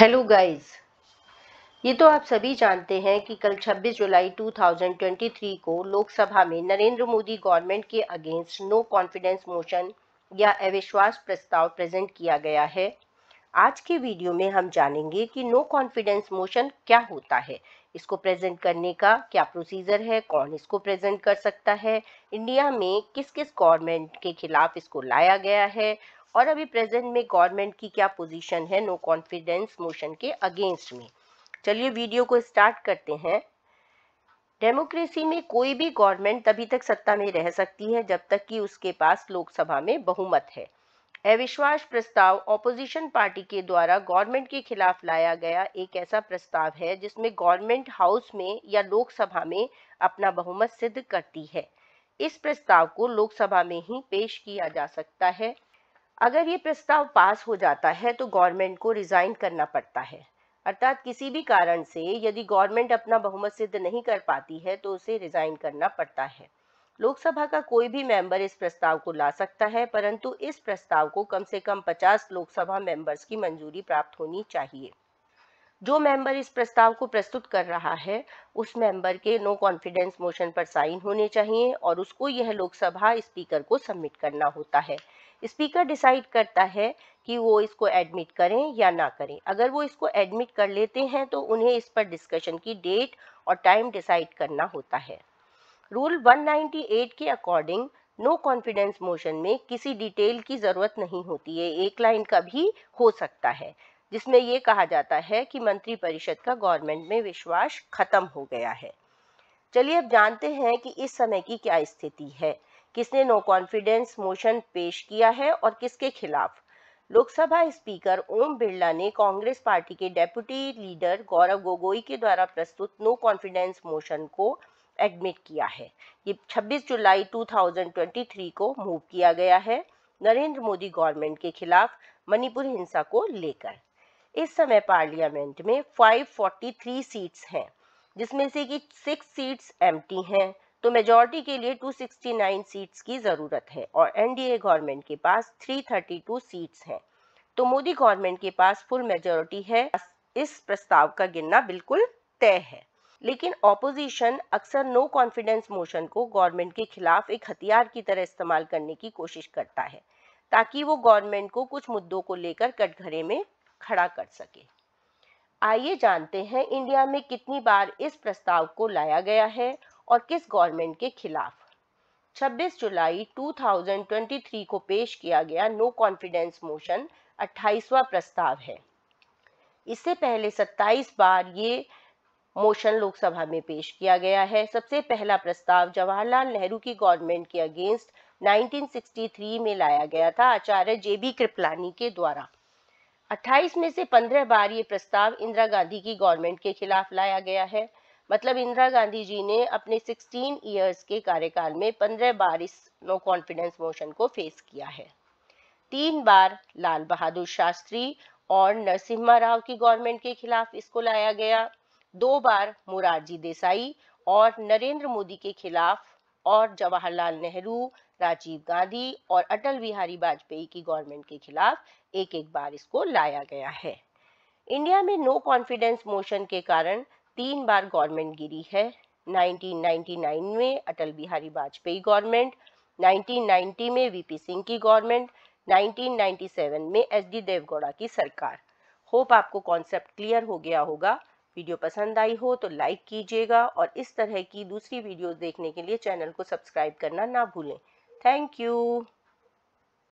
hello guys ये तो आप सभी जानते हैं कि कल 26 जुलाई 2023 को लोकसभा में नरेंद्र मोदी गवर्नमेंट के अगेंस्ट नो कॉन्फिडेंस मोशन या अविश्वास प्रस्ताव प्रेजेंट किया गया है आज के वीडियो में हम जानेंगे कि नो कॉन्फिडेंस मोशन क्या होता है इसको प्रेजेंट करने का क्या प्रोसीजर है कौन इसको प्रेजेंट कर सकता है इंडिया में किस किस गवर्नमेंट के खिलाफ इसको लाया गया है और अभी प्रेजेंट में गवर्नमेंट की क्या पोजीशन है नो कॉन्फिडेंस मोशन के अगेंस्ट में चलिए वीडियो को स्टार्ट करते हैं डेमोक्रेसी में कोई भी गवर्नमेंट तभी तक सत्ता में रह सकती है जब तक कि उसके पास लोकसभा में बहुमत है अविश्वास प्रस्ताव ऑपोजिशन पार्टी के द्वारा गवर्नमेंट के खिलाफ लाया गया एक ऐसा प्रस्ताव है जिसमें गवर्नमेंट हाउस में या लोकसभा में अपना बहुमत सिद्ध करती है इस प्रस्ताव को लोकसभा में ही पेश किया जा सकता है अगर ये प्रस्ताव पास हो जाता है तो गवर्नमेंट को रिज़ाइन करना पड़ता है अर्थात किसी भी कारण से यदि गवर्नमेंट अपना बहुमत सिद्ध नहीं कर पाती है तो उसे रिज़ाइन करना पड़ता है लोकसभा का कोई भी मेंबर इस प्रस्ताव को ला सकता है परंतु इस प्रस्ताव को कम से कम 50 लोकसभा मेंबर्स की मंजूरी प्राप्त होनी चाहिए जो मेंबर इस प्रस्ताव को प्रस्तुत कर रहा है उस मेंबर के नो कॉन्फिडेंस मोशन पर साइन होने चाहिए और उसको यह लोकसभा स्पीकर को सबमिट करना होता है स्पीकर डिसाइड करता है कि वो इसको एडमिट करें या ना करें अगर वो इसको एडमिट कर लेते हैं तो उन्हें इस पर डिस्कशन की डेट और टाइम डिसाइड करना होता है रूल 198 के अकॉर्डिंग नो कॉन्फिडेंस मोशन में किसी डिटेल की ज़रूरत नहीं होती है एक लाइन का भी हो सकता है जिसमें ये कहा जाता है कि मंत्रिपरिषद का गवर्नमेंट में विश्वास खत्म हो गया है चलिए अब जानते हैं कि इस समय की क्या स्थिति है किसने नो कॉन्फिडेंस मोशन पेश किया है और किसके खिलाफ लोकसभा स्पीकर ओम बिरला ने कांग्रेस पार्टी के डेप्यूटी लीडर गौरव गोगोई के द्वारा प्रस्तुत नो कॉन्फिडेंस मोशन को एडमिट किया है ये 26 जुलाई 2023 को मूव किया गया है नरेंद्र मोदी गवर्नमेंट के खिलाफ मणिपुर हिंसा को लेकर इस समय पार्लियामेंट में 543 सीट्स हैं जिसमें से कि सिक्स सीट्स एम्प्टी हैं तो मेजॉरिटी के लिए 269 सीट्स की ज़रूरत है और एनडीए गवर्नमेंट के पास 332 सीट्स हैं तो मोदी गवर्नमेंट के पास फुल मेजॉरिटी है इस प्रस्ताव का गिनना बिल्कुल तय है लेकिन ऑपोजिशन अक्सर नो कॉन्फिडेंस मोशन को गवर्नमेंट के खिलाफ एक हथियार की तरह इस्तेमाल करने की कोशिश करता है ताकि वो गवर्नमेंट को कुछ मुद्दों को लेकर कटघरे में खड़ा कर सके आइए जानते हैं इंडिया में कितनी बार इस प्रस्ताव को लाया गया है और किस गवर्नमेंट के खिलाफ 26 जुलाई 2023 को पेश किया गया नो कॉन्फिडेंस मोशन 28वां प्रस्ताव है इससे पहले 27 बार ये मोशन लोकसभा में पेश किया गया है सबसे पहला प्रस्ताव जवाहरलाल नेहरू की गवर्नमेंट के अगेंस्ट 1963 में लाया गया था आचार्य जे बी कृपलानी के द्वारा 28 में से 15 बार ये प्रस्ताव इंदिरा गांधी की गवर्नमेंट के खिलाफ लाया गया है मतलब इंदिरा गांधी जी ने अपने 16 इयर्स के कार्यकाल में 15 बार इस नो कॉन्फिडेंस मोशन को फेस किया है तीन बार लाल बहादुर शास्त्री और नरसिम्हा राव की गवर्नमेंट के खिलाफ इसको लाया गया दो बार मुरारजी देसाई और नरेंद्र मोदी के खिलाफ और जवाहरलाल नेहरू राजीव गांधी और अटल बिहारी वाजपेयी की गवर्नमेंट के खिलाफ एक एक बार इसको लाया गया है इंडिया में नो कॉन्फिडेंस मोशन के कारण तीन बार गवर्नमेंट गिरी है 1999 में अटल बिहारी वाजपेयी गवर्नमेंट 1990 में वीपी सिंह की गवर्नमेंट 1997 में एच डी देवगौड़ा की सरकार होप आपको कॉन्सेप्ट क्लियर हो गया होगा वीडियो पसंद आई हो तो लाइक कीजिएगा और इस तरह की दूसरी वीडियोस देखने के लिए चैनल को सब्सक्राइब करना ना भूलें थैंक यू